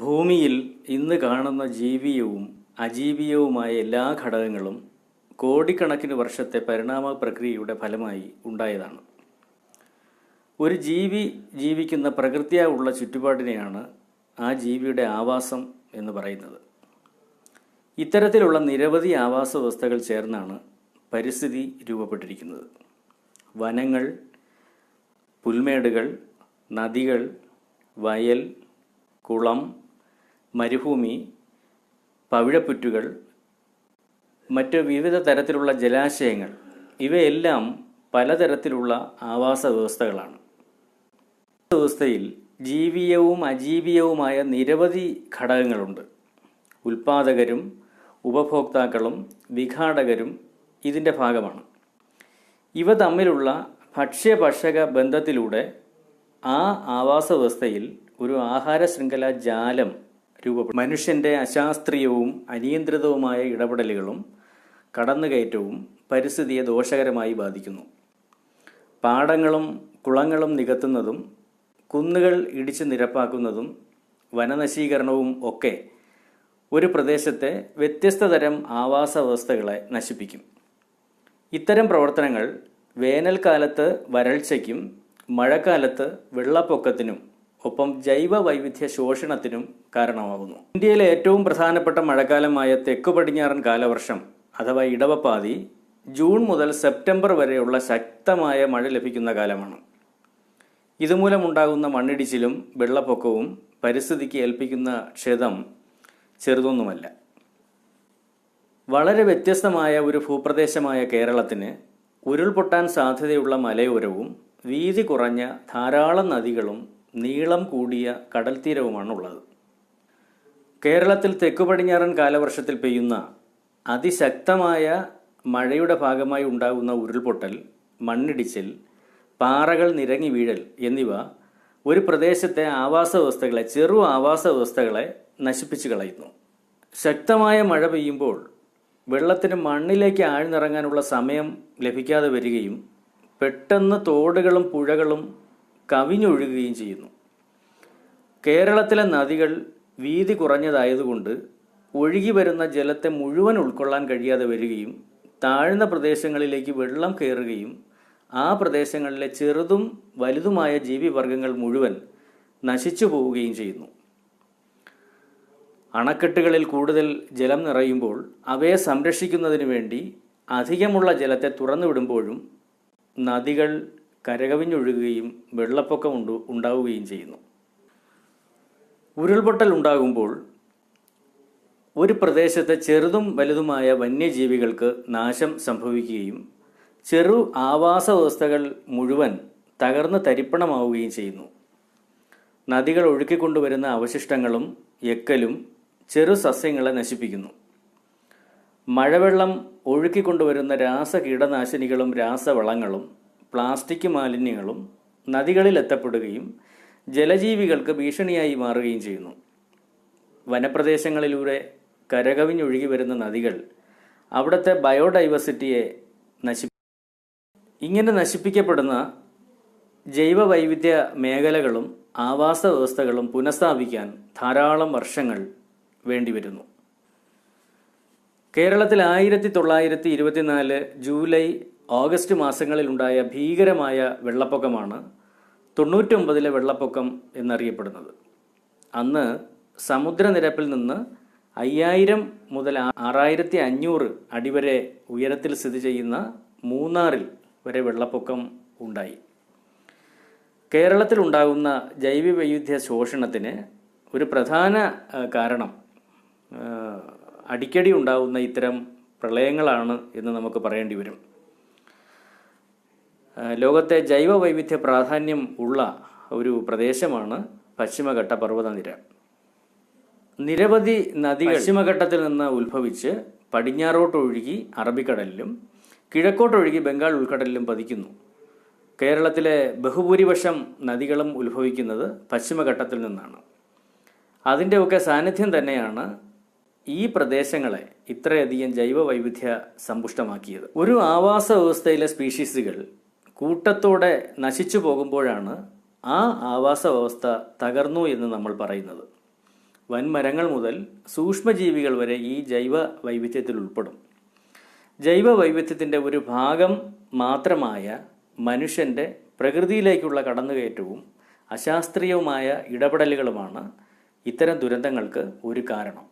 ഭൂമിയിൽ ഇന്ന് കാണുന്ന ജീവിയവും അജീവിയവുമായ എല്ലാ ഘടകങ്ങളും കോടിക്കണക്കിന് വർഷത്തെ പരിണാമ പ്രക്രിയയുടെ ഫലമായി ഉണ്ടായതാണ് ഒരു ജീവി ജീവിക്കുന്ന പ്രകൃതിയായുള്ള ചുറ്റുപാടിനെയാണ് ആ ജീവിയുടെ ആവാസം എന്ന് പറയുന്നത് ഇത്തരത്തിലുള്ള നിരവധി ആവാസ വ്യവസ്ഥകൾ ചേർന്നാണ് പരിസ്ഥിതി രൂപപ്പെട്ടിരിക്കുന്നത് വനങ്ങൾ പുൽമേടുകൾ നദികൾ വയൽ കുളം മരുഭൂമി പവിഴപ്പുറ്റുകൾ മറ്റ് വിവിധ തരത്തിലുള്ള ജലാശയങ്ങൾ ഇവയെല്ലാം പലതരത്തിലുള്ള ആവാസ വ്യവസ്ഥകളാണ് വ്യവസ്ഥയിൽ ജീവിയവും അജീവിയവുമായ നിരവധി ഘടകങ്ങളുണ്ട് ഉൽപാദകരും ഉപഭോക്താക്കളും വിഘാടകരും ഇതിൻ്റെ ഭാഗമാണ് ഇവ തമ്മിലുള്ള ഭക്ഷ്യഭക്ഷക ബന്ധത്തിലൂടെ ആ ആവാസ വ്യവസ്ഥയിൽ ഒരു ആഹാര ശൃംഖല ജാലം രൂപപ്പെടും മനുഷ്യന്റെ അശാസ്ത്രീയവും അനിയന്ത്രിതവുമായ ഇടപെടലുകളും കടന്നുകയറ്റവും പരിസ്ഥിതിയെ ദോഷകരമായി ബാധിക്കുന്നു പാടങ്ങളും കുളങ്ങളും നികത്തുന്നതും കുന്നുകൾ ഇടിച്ചു നിരപ്പാക്കുന്നതും വനനശീകരണവും ഒക്കെ ഒരു പ്രദേശത്തെ വ്യത്യസ്ത തരം ആവാസ വ്യവസ്ഥകളെ നശിപ്പിക്കും ഇത്തരം പ്രവർത്തനങ്ങൾ വേനൽക്കാലത്ത് വരൾച്ചയ്ക്കും മഴക്കാലത്ത് വെള്ളപ്പൊക്കത്തിനും ഒപ്പം ജൈവ വൈവിധ്യ ശോഷണത്തിനും കാരണമാകുന്നു ഇന്ത്യയിലെ ഏറ്റവും പ്രധാനപ്പെട്ട മഴക്കാലമായ തെക്കു പടിഞ്ഞാറൻ കാലവർഷം അഥവാ ഇടവപ്പാതി ജൂൺ മുതൽ സെപ്റ്റംബർ വരെയുള്ള ശക്തമായ മഴ ലഭിക്കുന്ന കാലമാണ് ഇതുമൂലമുണ്ടാകുന്ന മണ്ണിടിച്ചിലും വെള്ളപ്പൊക്കവും പരിസ്ഥിതിക്ക് ഏൽപ്പിക്കുന്ന ക്ഷതം ചെറുതൊന്നുമല്ല വളരെ വ്യത്യസ്തമായ ഒരു ഭൂപ്രദേശമായ കേരളത്തിന് ഉരുൾപൊട്ടാൻ സാധ്യതയുള്ള മലയോരവും വീതി കുറഞ്ഞ ധാരാളം നദികളും നീളം കൂടിയ കടൽ തീരവുമാണ് ഉള്ളത് കേരളത്തിൽ തെക്കു പടിഞ്ഞാറൻ കാലവർഷത്തിൽ പെയ്യുന്ന അതിശക്തമായ മഴയുടെ ഭാഗമായി ഉണ്ടാകുന്ന ഉരുൾപൊട്ടൽ മണ്ണിടിച്ചിൽ പാറകൾ നിരങ്ങി വീഴൽ എന്നിവ ഒരു പ്രദേശത്തെ ആവാസ വ്യവസ്ഥകളെ ചെറു ആവാസ വ്യവസ്ഥകളെ നശിപ്പിച്ചു കളയുന്നു ശക്തമായ മഴ പെയ്യുമ്പോൾ വെള്ളത്തിന് മണ്ണിലേക്ക് ആഴ്ന്നിറങ്ങാനുള്ള സമയം ലഭിക്കാതെ വരികയും പെട്ടെന്ന് തോടുകളും പുഴകളും കവിഞ്ഞൊഴുകുകയും ചെയ്യുന്നു കേരളത്തിലെ നദികൾ വീതി കുറഞ്ഞതായതുകൊണ്ട് ഒഴുകി വരുന്ന ജലത്തെ മുഴുവൻ ഉൾക്കൊള്ളാൻ കഴിയാതെ വരികയും താഴ്ന്ന പ്രദേശങ്ങളിലേക്ക് വെള്ളം കയറുകയും ആ പ്രദേശങ്ങളിലെ ചെറുതും വലുതുമായ ജീവിവർഗങ്ങൾ മുഴുവൻ നശിച്ചു പോവുകയും ചെയ്യുന്നു അണക്കെട്ടുകളിൽ കൂടുതൽ ജലം നിറയുമ്പോൾ അവയെ സംരക്ഷിക്കുന്നതിനു വേണ്ടി അധികമുള്ള ജലത്തെ തുറന്നുവിടുമ്പോഴും നദികൾ കരകവിഞ്ഞൊഴുകുകയും വെള്ളപ്പൊക്കം ഉണ്ട് ഉണ്ടാവുകയും ചെയ്യുന്നു ഉരുൾപൊട്ടൽ ഉണ്ടാകുമ്പോൾ ഒരു പ്രദേശത്തെ ചെറുതും വലുതുമായ വന്യജീവികൾക്ക് നാശം സംഭവിക്കുകയും ചെറു ആവാസ വ്യവസ്ഥകൾ മുഴുവൻ തകർന്ന് തരിപ്പണമാവുകയും ചെയ്യുന്നു നദികൾ ഒഴുക്കിക്കൊണ്ടുവരുന്ന അവശിഷ്ടങ്ങളും എക്കലും ചെറു സസ്യങ്ങളെ നശിപ്പിക്കുന്നു മഴവെള്ളം ഒഴുക്കിക്കൊണ്ടുവരുന്ന രാസ കീടനാശിനികളും രാസവളങ്ങളും പ്ലാസ്റ്റിക് മാലിന്യങ്ങളും നദികളിൽ എത്തപ്പെടുകയും ജലജീവികൾക്ക് ഭീഷണിയായി മാറുകയും ചെയ്യുന്നു വനപ്രദേശങ്ങളിലൂടെ കരകവിഞ്ഞൊഴുകി വരുന്ന നദികൾ അവിടുത്തെ ബയോഡൈവേഴ്സിറ്റിയെ നശി ഇങ്ങനെ നശിപ്പിക്കപ്പെടുന്ന ജൈവ വൈവിധ്യ മേഖലകളും ആവാസ വ്യവസ്ഥകളും പുനഃസ്ഥാപിക്കാൻ ധാരാളം വർഷങ്ങൾ വേണ്ടിവരുന്നു കേരളത്തിൽ ആയിരത്തി തൊള്ളായിരത്തി ഇരുപത്തിനാല് ജൂലൈ ഓഗസ്റ്റ് മാസങ്ങളിലുണ്ടായ ഭീകരമായ വെള്ളപ്പൊക്കമാണ് തൊണ്ണൂറ്റൊമ്പതിലെ വെള്ളപ്പൊക്കം എന്നറിയപ്പെടുന്നത് അന്ന് സമുദ്രനിരപ്പിൽ നിന്ന് അയ്യായിരം മുതൽ ആറായിരത്തി അഞ്ഞൂറ് അടി വരെ ഉയരത്തിൽ സ്ഥിതി ചെയ്യുന്ന മൂന്നാറിൽ വരെ വെള്ളപ്പൊക്കം ഉണ്ടായി കേരളത്തിലുണ്ടാകുന്ന ജൈവ വൈവിധ്യ ശോഷണത്തിന് ഒരു പ്രധാന കാരണം അടിക്കടി ഉണ്ടാകുന്ന ഇത്തരം പ്രളയങ്ങളാണ് എന്ന് നമുക്ക് പറയേണ്ടി വരും ലോകത്തെ ജൈവ വൈവിധ്യ പ്രാധാന്യം ഉള്ള ഒരു പ്രദേശമാണ് പശ്ചിമഘട്ട നിര നിരവധി നദികൾ പശ്ചിമഘട്ടത്തിൽ നിന്ന് ഉത്ഭവിച്ച് പടിഞ്ഞാറോട്ടൊഴുകി അറബിക്കടലിലും കിഴക്കോട്ടൊഴുകി ബംഗാൾ ഉൾക്കടലിലും പതിക്കുന്നു കേരളത്തിലെ ബഹുഭൂരിപക്ഷം നദികളും ഉത്ഭവിക്കുന്നത് പശ്ചിമഘട്ടത്തിൽ നിന്നാണ് അതിൻ്റെയൊക്കെ സാന്നിധ്യം തന്നെയാണ് ഈ പ്രദേശങ്ങളെ ഇത്രയധികം ജൈവ വൈവിധ്യ സമ്പുഷ്ടമാക്കിയത് ഒരു ആവാസ വ്യവസ്ഥയിലെ സ്പീഷീസുകൾ കൂട്ടത്തോടെ നശിച്ചു പോകുമ്പോഴാണ് ആ ആവാസ വ്യവസ്ഥ തകർന്നു എന്ന് നമ്മൾ പറയുന്നത് വൻമരങ്ങൾ മുതൽ സൂക്ഷ്മജീവികൾ വരെ ഈ ജൈവ വൈവിധ്യത്തിൽ ഉൾപ്പെടും ജൈവ വൈവിധ്യത്തിൻ്റെ ഒരു ഭാഗം മാത്രമായ മനുഷ്യൻ്റെ പ്രകൃതിയിലേക്കുള്ള കടന്നുകയറ്റവും അശാസ്ത്രീയവുമായ ഇടപെടലുകളുമാണ് ഇത്തരം ദുരന്തങ്ങൾക്ക് ഒരു കാരണം